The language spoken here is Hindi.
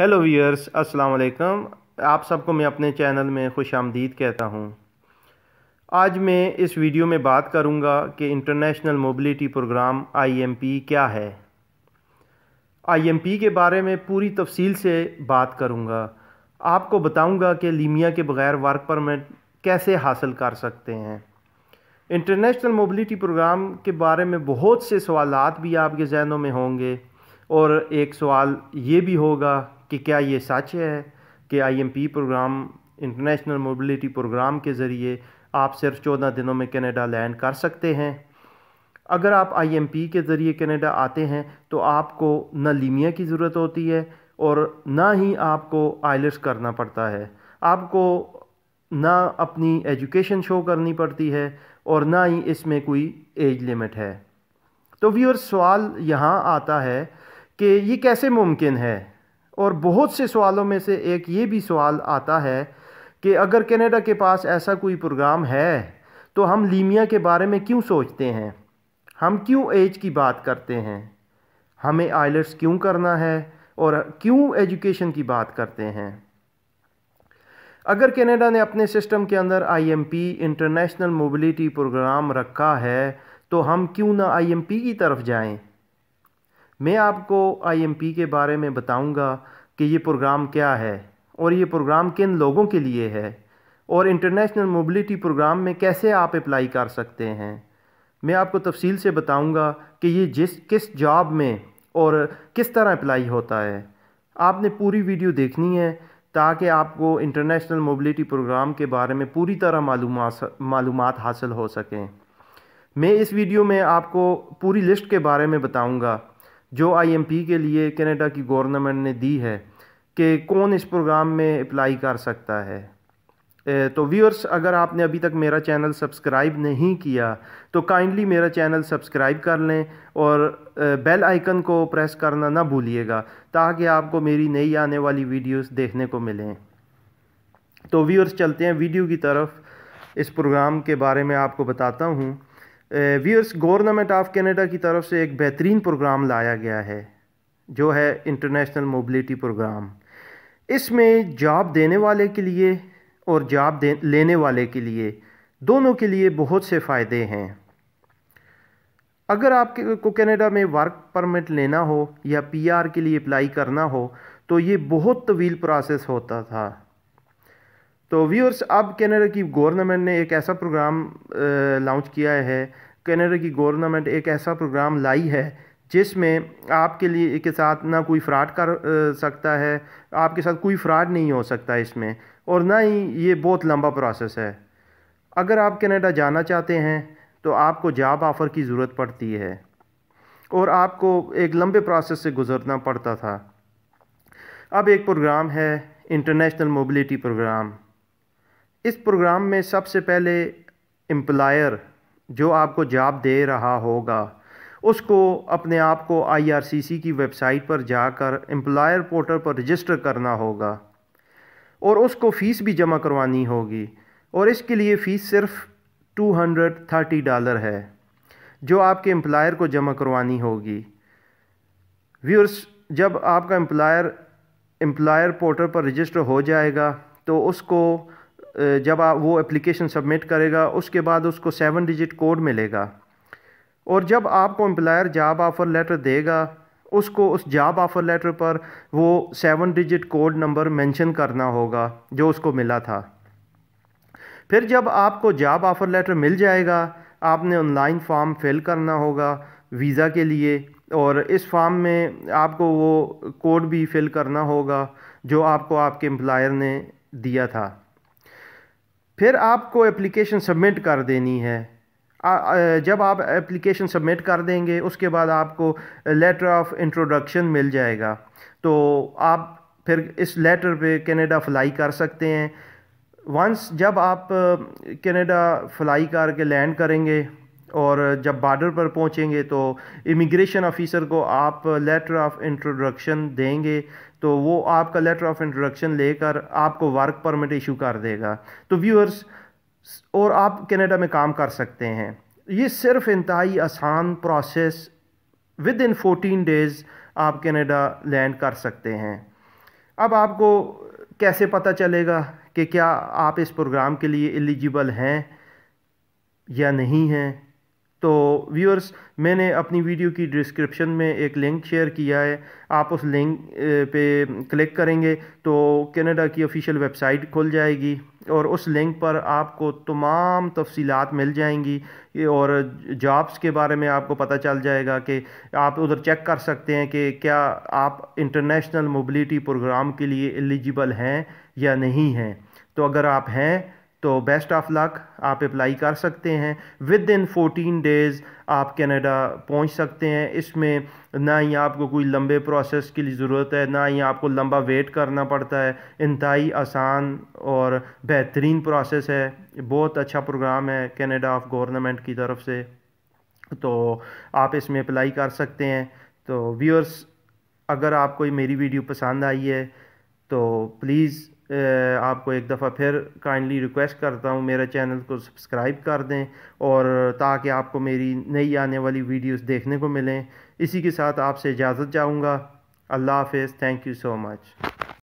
हेलो वीयर्स अस्सलाम वालेकुम आप सबको मैं अपने चैनल में खुश आमदीद कहता हूँ आज मैं इस वीडियो में बात करूँगा कि इंटरनेशनल मोबिलिटी प्रोग्राम आईएमपी क्या है आईएमपी के बारे में पूरी तफसील से बात करूँगा आपको बताऊँगा कि लीमिया के बग़ैर वर्क परमिट कैसे हासिल कर सकते हैं इंटरनेशनल मोबिलिटी प्रोग्राम के बारे में बहुत से सवाल भी आपके जहनों में होंगे और एक सवाल ये भी होगा कि क्या ये सच है कि IMP program international mobility program के ज़रिए आप सिर्फ चौदह दिनों में कनाडा लैंड कर सकते हैं अगर आप आईएमपी के ज़रिए कनाडा आते हैं तो आपको न लीमिया की ज़रूरत होती है और ना ही आपको आइलट्स करना पड़ता है आपको ना अपनी एजुकेशन शो करनी पड़ती है और ना ही इसमें कोई एज लिमिट है तो व्यूअर्स सवाल यहाँ आता है कि ये कैसे मुमकिन है और बहुत से सवालों में से एक ये भी सवाल आता है कि अगर कनाडा के पास ऐसा कोई प्रोग्राम है तो हम लीमिया के बारे में क्यों सोचते हैं हम क्यों एज की बात करते हैं हमें आइलट्स क्यों करना है और क्यों एजुकेशन की बात करते हैं अगर कनाडा ने अपने सिस्टम के अंदर आईएमपी इंटरनेशनल मोबिलिटी प्रोग्राम रखा है तो हम क्यों ना आईएमपी की तरफ जाएं? मैं आपको आईएमपी के बारे में बताऊंगा कि ये प्रोग्राम क्या है और ये प्रोग्राम किन लोगों के लिए है और इंटरनेशनल मोबिलिटी प्रोग्राम में कैसे आप अप्लाई कर सकते हैं मैं आपको तफसील से बताऊंगा कि ये जिस किस जॉब में और किस तरह अप्लाई होता है आपने पूरी वीडियो देखनी है ताकि आपको इंटरनेशनल मोबिलिटी प्रोग्राम के बारे में पूरी तरह मालूम हासिल हो सकें मैं इस वीडियो में आपको पूरी लिस्ट के बारे में बताऊंगा जो आईएमपी के लिए कनाडा की गवर्नमेंट ने दी है कि कौन इस प्रोग्राम में अप्लाई कर सकता है तो व्यूअर्स अगर आपने अभी तक मेरा चैनल सब्सक्राइब नहीं किया तो काइंडली मेरा चैनल सब्सक्राइब कर लें और बेल आइकन को प्रेस करना ना भूलिएगा ताकि आपको मेरी नई आने वाली वीडियोस देखने को मिलें तो व्यूअर्स चलते हैं वीडियो की तरफ इस प्रोग्राम के बारे में आपको बताता हूँ व्यूअर्स गवर्नमेंट ऑफ कनाडा की तरफ से एक बेहतरीन प्रोग्राम लाया गया है जो है इंटरनेशनल मोबिलिटी प्रोग्राम इसमें जॉब देने वाले के लिए और जॉब दे लेने वाले के लिए दोनों के लिए बहुत से फ़ायदे हैं अगर आपके को कनाडा में वर्क परमिट लेना हो या पीआर के लिए अप्लाई करना हो तो ये बहुत तवील प्रोसेस होता था तो व्यूअर्स अब कैनेडा की गवर्नमेंट ने एक ऐसा प्रोग्राम लॉन्च किया है कैनेडा की गवर्नमेंट एक ऐसा प्रोग्राम लाई है जिसमें आपके लिए के साथ ना कोई फ्रॉड कर सकता है आपके साथ कोई फ्रॉड नहीं हो सकता इसमें और ना ही ये बहुत लंबा प्रोसेस है अगर आप कनाडा जाना चाहते हैं तो आपको जॉब ऑफ़र की ज़रूरत पड़ती है और आपको एक लंबे प्रोसेस से गुज़रना पड़ता था अब एक प्रोग्राम है इंटरनेशनल मोबिलिटी प्रोग्राम इस प्रोग्राम में सबसे पहले एम्प्लायर जो आपको जॉब दे रहा होगा उसको अपने आप को आईआरसीसी की वेबसाइट पर जाकर एम्प्लायर पोर्टल पर रजिस्टर करना होगा और उसको फ़ीस भी जमा करवानी होगी और इसके लिए फ़ीस सिर्फ टू हंड्रेड थर्टी डॉलर है जो आपके एम्प्लायर को जमा करवानी होगी व्यूअर्स जब आपका एम्प्लायर एम्प्लायर पोर्टल पर रजिस्टर हो जाएगा तो उसको जब आप वो एप्लीकेशन सबमिट करेगा उसके बाद उसको सेवन डिजिट कोड मिलेगा और जब आपको एम्प्लायर जॉब ऑफ़र लेटर देगा उसको उस जॉब ऑफ़र लेटर पर वो seven digit code number mention करना होगा जो उसको मिला था फिर जब आपको जॉब ऑफ़र लेटर मिल जाएगा आपने ऑनलाइन फॉर्म फिल करना होगा वीज़ा के लिए और इस फॉर्म में आपको वो कोड भी फिल करना होगा जो आपको आपके एम्प्लायर ने दिया था फिर आपको एप्लीकेशन सबमिट कर देनी है जब आप एप्लीकेशन सबमिट कर देंगे उसके बाद आपको लेटर ऑफ इंट्रोडक्शन मिल जाएगा तो आप फिर इस लेटर पे कनाडा फ्लाई कर सकते हैं वंस जब आप कनाडा फ्लाई करके लैंड करेंगे और जब बॉर्डर पर पहुंचेंगे तो इमिग्रेशन ऑफिसर को आप लेटर ऑफ इंट्रोडक्शन देंगे तो वो आपका लेटर ऑफ इंट्रोडक्शन लेकर आपको वर्क परमिट इशू कर देगा तो व्यूअर्स और आप कनाडा में काम कर सकते हैं ये सिर्फ इंतहाई आसान process within fourteen days आप कनाडा लैंड कर सकते हैं अब आपको कैसे पता चलेगा कि क्या आप इस प्रोग्राम के लिए एलिजिबल हैं या नहीं हैं तो व्यूअर्स मैंने अपनी वीडियो की डिस्क्रिप्शन में एक लिंक शेयर किया है आप उस लिंक पे क्लिक करेंगे तो कनाडा की ऑफिशियल वेबसाइट खुल जाएगी और उस लिंक पर आपको तमाम तफसीलात मिल जाएंगी और जॉब्स के बारे में आपको पता चल जाएगा कि आप उधर चेक कर सकते हैं कि क्या आप इंटरनेशनल मोबिलिटी प्रोग्राम के लिए एलिजिबल हैं या नहीं हैं तो अगर आप हैं तो बेस्ट ऑफ लक आप अप्लाई कर सकते हैं विद इन फोर्टीन डेज़ आप कनाडा पहुंच सकते हैं इसमें ना ही आपको कोई लंबे प्रोसेस के लिए ज़रूरत है ना ही आपको लंबा वेट करना पड़ता है इंतहाई आसान और बेहतरीन प्रोसेस है बहुत अच्छा प्रोग्राम है कनाडा ऑफ गवर्नमेंट की तरफ से तो आप इसमें अप्लाई कर सकते हैं तो व्यूअर्स अगर आपको मेरी वीडियो पसंद आई है तो प्लीज़ आपको एक दफ़ा फिर काइंडली रिक्वेस्ट करता हूँ मेरे चैनल को सब्सक्राइब कर दें और ताकि आपको मेरी नई आने वाली वीडियोस देखने को मिलें इसी के साथ आपसे इजाज़त चाहूँगा अल्लाह हाफ थैंक यू सो मच